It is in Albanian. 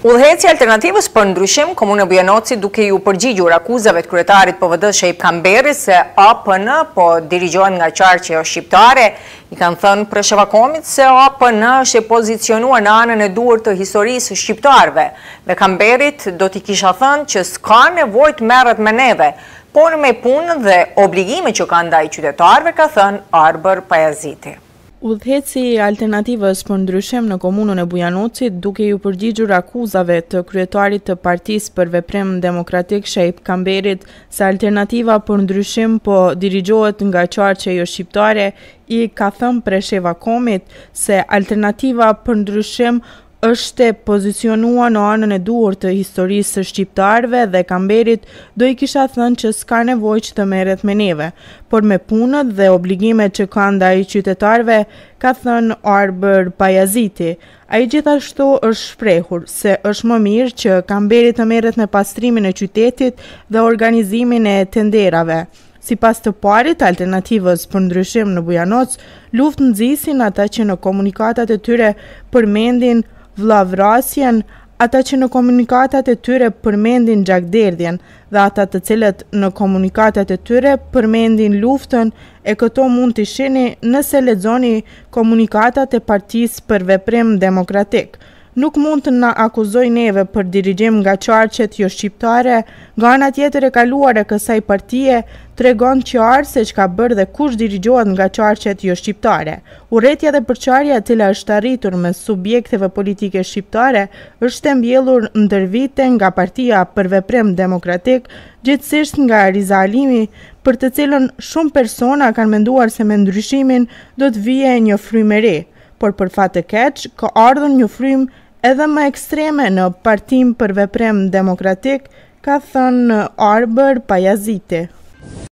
Udheci alternativës për ndryshim, Komune Bujanoci duke ju përgjigjur akuzave të kretarit për vëdës Shqeip Kamberi se APN po dirigjohen nga qarë që o shqiptare, i kanë thënë për Shqevakomit se APN është e pozicionua në anën e duhur të historisë shqiptarve dhe Kamberit do t'i kisha thënë që s'ka nevojt merët me neve, por me punë dhe obligime që kanë da i qytetarve ka thënë Arbër Pajaziti. Udhëheci i alternativës për ndryshim në komunën e Bujanocit duke ju përgjigjur akuzave të kryetarit të partisë për veprim demokratik Shejp Kamberit se alternativa për ndryshim po dirigjohet nga qarqe jo shqiptare i ka thëm Sheva Komit se alternativa për ndryshim është pozicionua në anën e duhur të historisë së shqiptarve dhe kamberit do i kisha thënë që s'ka nevoj që të meret me neve, por me punët dhe obligime që ka nda i qytetarve, ka thënë Arber Pajaziti. A i gjithashtu është shprehur se është më mirë që kamberit të meret me pastrimin e qytetit dhe organizimin e tenderave. Si pas të parit alternativës për ndryshim në Bujanoc, luft në zisin ata që në komunikatat e tyre përmendin nështë vlavrasjen, ata që në komunikatat e tyre përmendin gjakderdjen dhe ata të cilët në komunikatat e tyre përmendin luftën e këto mund të shini nëse ledzoni komunikatat e partis për veprim demokratik nuk mund të na akuzoj neve për dirigjim nga qarqet jo shqiptare, nga anë tjetër e kaluar e kësaj partije, të regon qarë se që ka bërë dhe kush dirigjohet nga qarqet jo shqiptare. Uretja dhe përqarja tila është arritur me subjekteve politike shqiptare, është të mbjellur në dërvite nga partia për demokratik, gjithësisht nga Rizalimi, Alimi, për të cilën shumë persona kanë menduar se me ndryshimin do të vije një frymeri por për fat të keq, ka ardhur një frym edhe më ekstreme në partim për veprem demokratik, ka thënë Arber Pajaziti.